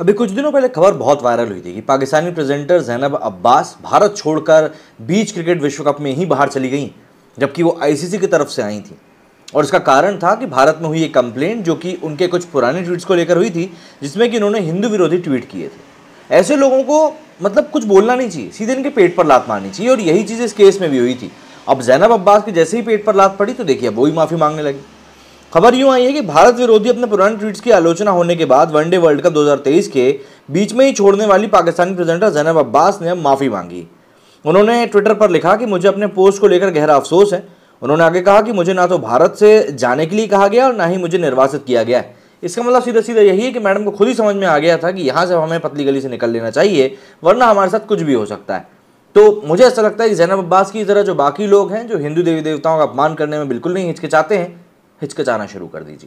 अभी कुछ दिनों पहले खबर बहुत वायरल हुई थी कि पाकिस्तानी प्रेजेंटर जैनब अब्बास भारत छोड़कर बीच क्रिकेट विश्व कप में ही बाहर चली गई जबकि वो आईसीसी की तरफ से आई थी और इसका कारण था कि भारत में हुई एक कंप्लेंट जो कि उनके कुछ पुराने ट्वीट्स को लेकर हुई थी जिसमें कि उन्होंने हिंदू विरोधी ट्वीट किए थे ऐसे लोगों को मतलब कुछ बोलना नहीं चाहिए सीधे इनके पेट पर लात मारनी चाहिए और यही चीज़ इस केस में भी हुई थी अब जैनब अब्बास के जैसे ही पेट पर लात पड़ी तो देखिए अब ही माफ़ी मांगने लगी खबर यूं आई है कि भारत विरोधी अपने पुराने ट्वीट्स की आलोचना होने के बाद वनडे वर्ल्ड कप 2023 के बीच में ही छोड़ने वाली पाकिस्तानी प्रेजेंटर जैनब अब्बास ने अब माफ़ी मांगी उन्होंने ट्विटर पर लिखा कि मुझे अपने पोस्ट को लेकर गहरा अफसोस है उन्होंने आगे कहा कि मुझे ना तो भारत से जाने के लिए कहा गया और ना ही मुझे निर्वासित किया गया इसका मतलब सीधा सीधा यही है कि मैडम को खुद ही समझ में आ गया था कि यहाँ से हमें पतली गली से निकल लेना चाहिए वरना हमारे साथ कुछ भी हो सकता है तो मुझे ऐसा लगता है कि जैनब अब्बास की तरह जो बाकी लोग हैं जो हिंदू देवी देवताओं का अपमान करने में बिल्कुल नहीं हिचकिचाते हैं हिचकचाना शुरू कर दीजिए